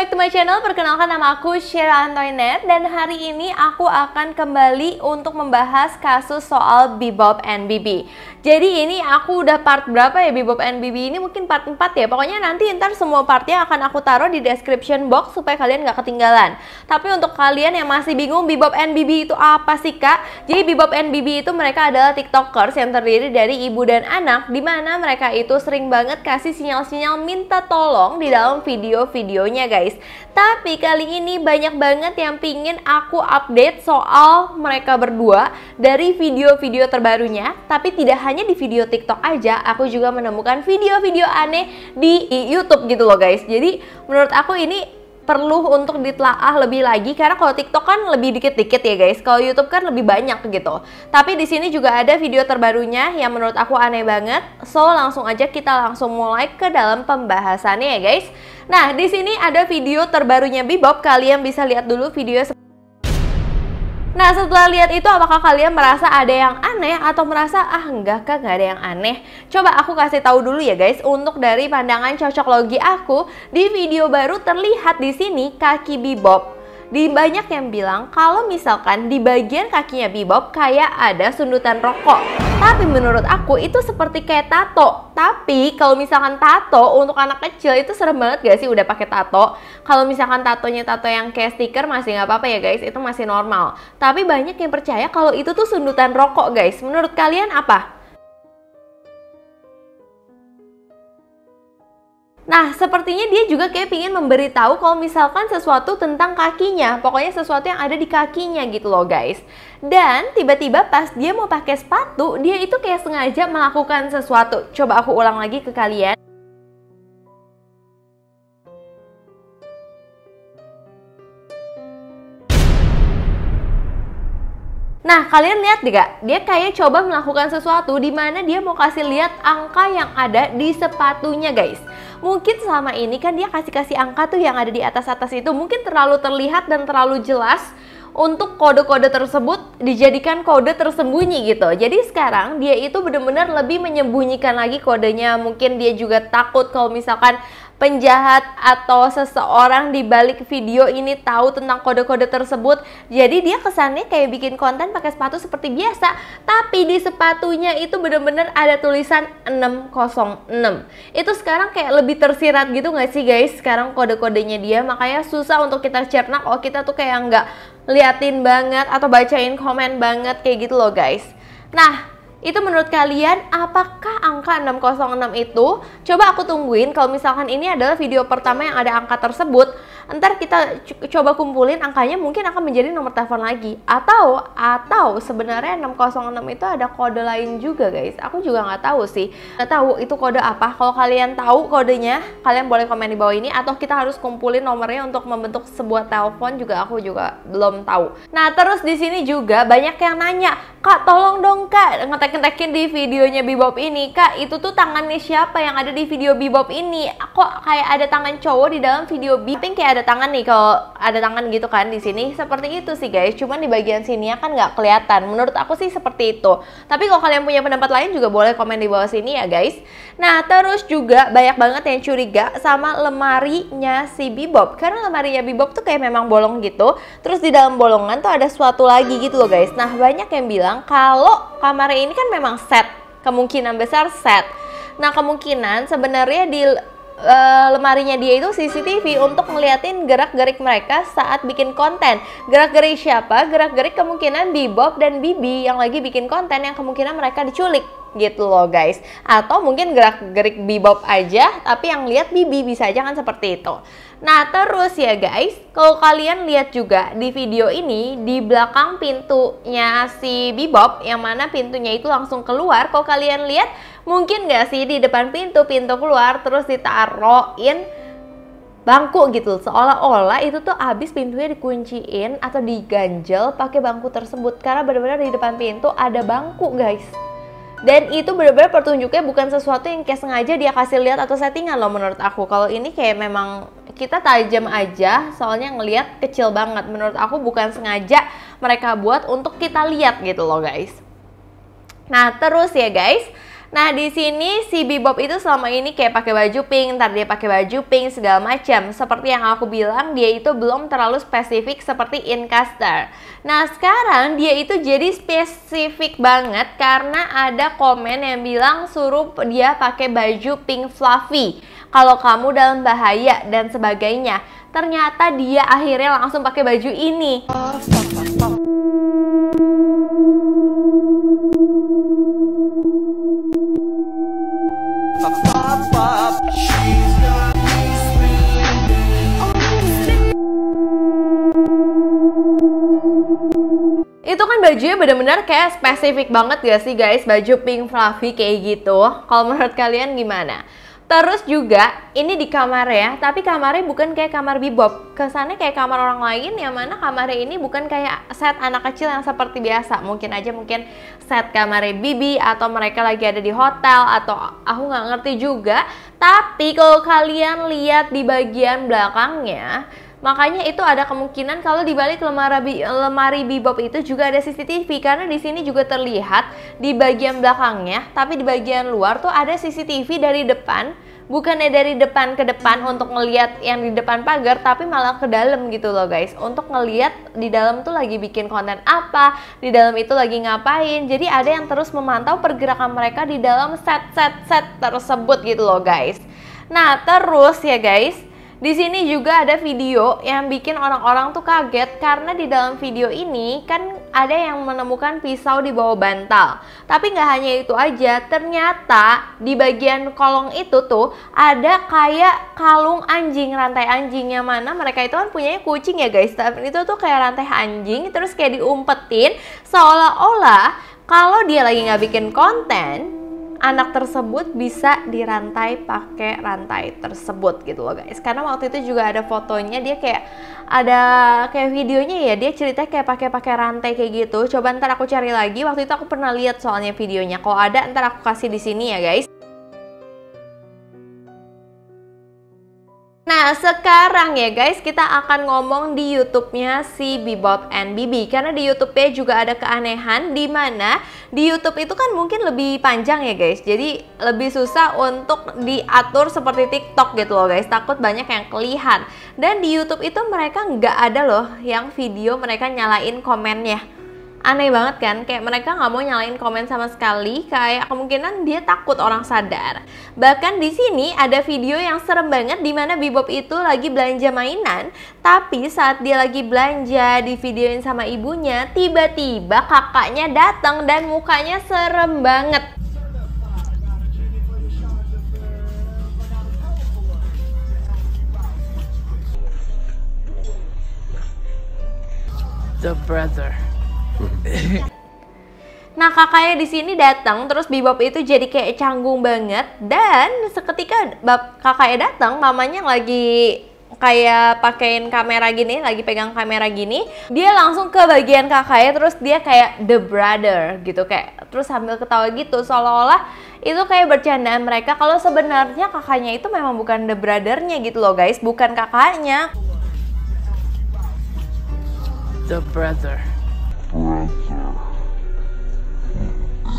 back to my channel. Perkenalkan nama aku Sheila Antoinette dan hari ini aku akan kembali untuk membahas kasus soal Bebop and Bibi. Jadi ini aku udah part berapa ya Bebop and Bibi ini mungkin part 4 ya. Pokoknya nanti ntar semua partnya akan aku taruh di description box supaya kalian gak ketinggalan. Tapi untuk kalian yang masih bingung Bebop and Bibi itu apa sih kak? Jadi Bebop and Bibi itu mereka adalah tiktokers yang terdiri dari ibu dan anak dimana mereka itu sering banget kasih sinyal-sinyal minta tolong di dalam video-videonya guys guys. Tapi kali ini banyak banget yang pingin aku update soal mereka berdua dari video-video terbarunya. Tapi tidak hanya di video TikTok aja, aku juga menemukan video-video aneh di YouTube gitu loh guys. Jadi menurut aku ini perlu untuk ditelaah lebih lagi karena kalau TikTok kan lebih dikit-dikit ya guys, kalau YouTube kan lebih banyak gitu. Tapi di sini juga ada video terbarunya yang menurut aku aneh banget. So langsung aja kita langsung mulai ke dalam pembahasannya ya guys. Nah, di sini ada video terbarunya Bibop. kalian bisa lihat dulu video Nah setelah lihat itu apakah kalian merasa ada yang aneh atau merasa ah enggak kak nggak ada yang aneh? Coba aku kasih tahu dulu ya guys untuk dari pandangan cocok logi aku di video baru terlihat di sini kaki bebop di banyak yang bilang kalau misalkan di bagian kakinya Bebop kayak ada sundutan rokok. Tapi menurut aku itu seperti kayak tato. Tapi kalau misalkan tato untuk anak kecil itu serem banget gak sih udah pakai tato? Kalau misalkan tatonya tato yang kayak stiker masih nggak apa-apa ya guys, itu masih normal. Tapi banyak yang percaya kalau itu tuh sundutan rokok guys. Menurut kalian apa? Nah, sepertinya dia juga kayak pingin memberitahu kalau misalkan sesuatu tentang kakinya. Pokoknya sesuatu yang ada di kakinya gitu loh guys. Dan tiba-tiba pas dia mau pakai sepatu, dia itu kayak sengaja melakukan sesuatu. Coba aku ulang lagi ke kalian. Nah, kalian lihat deh Dia kayak coba melakukan sesuatu di mana dia mau kasih lihat angka yang ada di sepatunya guys. Mungkin selama ini kan dia kasih-kasih angka tuh yang ada di atas-atas itu mungkin terlalu terlihat dan terlalu jelas untuk kode-kode tersebut dijadikan kode tersembunyi gitu. Jadi sekarang dia itu benar-benar lebih menyembunyikan lagi kodenya. Mungkin dia juga takut kalau misalkan penjahat atau seseorang di balik video ini tahu tentang kode-kode tersebut. Jadi dia kesannya kayak bikin konten pakai sepatu seperti biasa, tapi di sepatunya itu bener-bener ada tulisan 606. Itu sekarang kayak lebih tersirat gitu nggak sih guys? Sekarang kode-kodenya dia, makanya susah untuk kita cerna Oh kita tuh kayak nggak liatin banget atau bacain komen banget kayak gitu loh guys. Nah, itu menurut kalian apakah angka 606 itu? Coba aku tungguin kalau misalkan ini adalah video pertama yang ada angka tersebut, ntar kita coba kumpulin angkanya mungkin akan menjadi nomor telepon lagi. Atau atau sebenarnya 606 itu ada kode lain juga guys. Aku juga nggak tahu sih. Nggak tahu itu kode apa. Kalau kalian tahu kodenya, kalian boleh komen di bawah ini atau kita harus kumpulin nomornya untuk membentuk sebuah telepon juga aku juga belum tahu. Nah, terus di sini juga banyak yang nanya, kak tolong dong kak ngetekin-tekin di videonya Bibop ini kak itu tuh tangannya siapa yang ada di video Bibop ini kok kayak ada tangan cowok di dalam video Bebop kayak ada tangan nih kalau ada tangan gitu kan di sini seperti itu sih guys cuman di bagian sini ya kan nggak kelihatan menurut aku sih seperti itu tapi kalau kalian punya pendapat lain juga boleh komen di bawah sini ya guys nah terus juga banyak banget yang curiga sama lemarinya si Bibop. karena lemarinya Bibop tuh kayak memang bolong gitu terus di dalam bolongan tuh ada suatu lagi gitu loh guys nah banyak yang bilang bilang kalau kamar ini kan memang set, kemungkinan besar set. Nah, kemungkinan sebenarnya di uh, lemarinya dia itu CCTV untuk ngeliatin gerak-gerik mereka saat bikin konten. Gerak-gerik siapa? Gerak-gerik kemungkinan Bebop dan Bibi yang lagi bikin konten yang kemungkinan mereka diculik gitu loh guys atau mungkin gerak-gerik bebop aja tapi yang lihat bibi bisa aja kan seperti itu nah terus ya guys kalau kalian lihat juga di video ini di belakang pintunya si bebop yang mana pintunya itu langsung keluar kalau kalian lihat mungkin gak sih di depan pintu pintu keluar terus ditaruhin bangku gitu seolah-olah itu tuh abis pintunya dikunciin atau diganjel pakai bangku tersebut karena benar-benar di depan pintu ada bangku guys dan itu benar-benar pertunjuknya bukan sesuatu yang kayak sengaja dia kasih lihat atau settingan loh menurut aku kalau ini kayak memang kita tajam aja soalnya ngelihat kecil banget menurut aku bukan sengaja mereka buat untuk kita lihat gitu loh guys nah terus ya guys Nah di sini si Bibop itu selama ini kayak pakai baju pink, ntar dia pakai baju pink segala macam. Seperti yang aku bilang dia itu belum terlalu spesifik seperti Incaster. Nah sekarang dia itu jadi spesifik banget karena ada komen yang bilang suruh dia pakai baju pink fluffy. Kalau kamu dalam bahaya dan sebagainya. Ternyata dia akhirnya langsung pakai baju ini. Oh, stop, stop, stop. bajunya bener-bener kayak spesifik banget gak sih guys baju pink fluffy kayak gitu kalau menurut kalian gimana Terus juga ini di kamar ya, tapi kamarnya bukan kayak kamar bibop. Kesannya kayak kamar orang lain yang mana kamarnya ini bukan kayak set anak kecil yang seperti biasa. Mungkin aja mungkin set kamarnya Bibi atau mereka lagi ada di hotel atau aku nggak ngerti juga. Tapi kalau kalian lihat di bagian belakangnya, Makanya itu ada kemungkinan kalau di balik lemari lemari bibop itu juga ada CCTV karena di sini juga terlihat di bagian belakangnya, tapi di bagian luar tuh ada CCTV dari depan bukannya dari depan ke depan hmm. untuk ngeliat yang di depan pagar tapi malah ke dalam gitu loh guys untuk ngeliat di dalam tuh lagi bikin konten apa di dalam itu lagi ngapain jadi ada yang terus memantau pergerakan mereka di dalam set set set tersebut gitu loh guys nah terus ya guys di sini juga ada video yang bikin orang-orang tuh kaget karena di dalam video ini kan ada yang menemukan pisau di bawah bantal. Tapi nggak hanya itu aja, ternyata di bagian kolong itu tuh ada kayak kalung anjing, rantai anjingnya mana mereka itu kan punyanya kucing ya guys. Tapi itu tuh kayak rantai anjing terus kayak diumpetin seolah-olah kalau dia lagi nggak bikin konten, anak tersebut bisa dirantai pakai rantai tersebut gitu loh guys karena waktu itu juga ada fotonya dia kayak ada kayak videonya ya dia cerita kayak pakai pakai rantai kayak gitu coba ntar aku cari lagi waktu itu aku pernah lihat soalnya videonya kalau ada ntar aku kasih di sini ya guys Nah, sekarang ya guys, kita akan ngomong di YouTube-nya si Bebop and Bibi karena di YouTube-nya juga ada keanehan di mana di YouTube itu kan mungkin lebih panjang ya guys. Jadi lebih susah untuk diatur seperti TikTok gitu loh guys. Takut banyak yang kelihatan. Dan di YouTube itu mereka nggak ada loh yang video mereka nyalain komennya aneh banget kan kayak mereka nggak mau nyalain komen sama sekali kayak kemungkinan dia takut orang sadar bahkan di sini ada video yang serem banget di mana bibop itu lagi belanja mainan tapi saat dia lagi belanja di videoin sama ibunya tiba-tiba kakaknya datang dan mukanya serem banget The brother. Nah kakaknya di sini datang, terus bibop itu jadi kayak canggung banget dan seketika bab kakaknya datang, mamanya lagi kayak pakein kamera gini, lagi pegang kamera gini, dia langsung ke bagian kakaknya, terus dia kayak the brother gitu kayak, terus sambil ketawa gitu seolah-olah itu kayak bercandaan mereka kalau sebenarnya kakaknya itu memang bukan the brothernya gitu loh guys, bukan kakaknya. The brother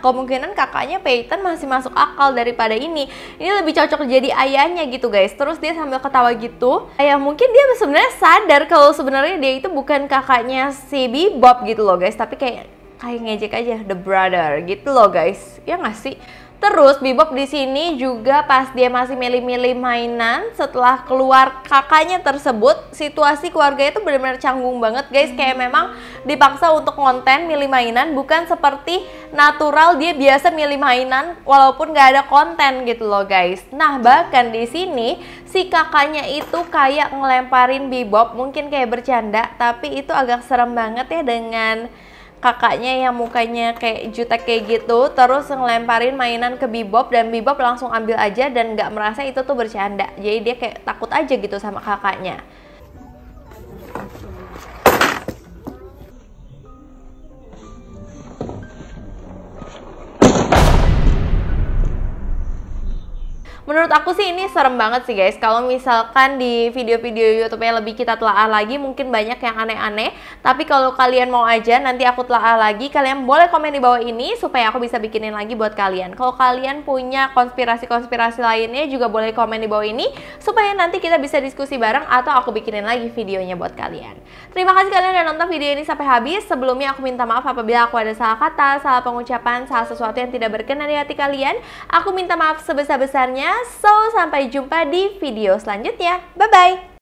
kemungkinan kakaknya Peyton masih masuk akal daripada ini. Ini lebih cocok jadi ayahnya gitu guys. Terus dia sambil ketawa gitu. Ya mungkin dia sebenarnya sadar kalau sebenarnya dia itu bukan kakaknya si Bob gitu loh guys. Tapi kayak kayak ngejek aja the brother gitu loh guys. Ya ngasih. sih? Terus Bibop di sini juga pas dia masih milih-milih mainan setelah keluar kakaknya tersebut, situasi keluarga itu benar-benar canggung banget guys, kayak hmm. memang dipaksa untuk konten milih mainan bukan seperti natural dia biasa milih mainan walaupun nggak ada konten gitu loh guys. Nah, bahkan di sini si kakaknya itu kayak ngelemparin Bibop mungkin kayak bercanda tapi itu agak serem banget ya dengan kakaknya yang mukanya kayak jutek kayak gitu terus ngelemparin mainan ke Bibop dan Bibop langsung ambil aja dan nggak merasa itu tuh bercanda jadi dia kayak takut aja gitu sama kakaknya menurut aku sih ini serem banget sih guys kalau misalkan di video-video YouTube-nya lebih kita telaah lagi mungkin banyak yang aneh-aneh tapi kalau kalian mau aja nanti aku telaah lagi kalian boleh komen di bawah ini supaya aku bisa bikinin lagi buat kalian kalau kalian punya konspirasi-konspirasi lainnya juga boleh komen di bawah ini supaya nanti kita bisa diskusi bareng atau aku bikinin lagi videonya buat kalian terima kasih kalian udah nonton video ini sampai habis sebelumnya aku minta maaf apabila aku ada salah kata salah pengucapan salah sesuatu yang tidak berkenan di hati kalian aku minta maaf sebesar-besarnya So, sampai jumpa di video selanjutnya. Bye-bye!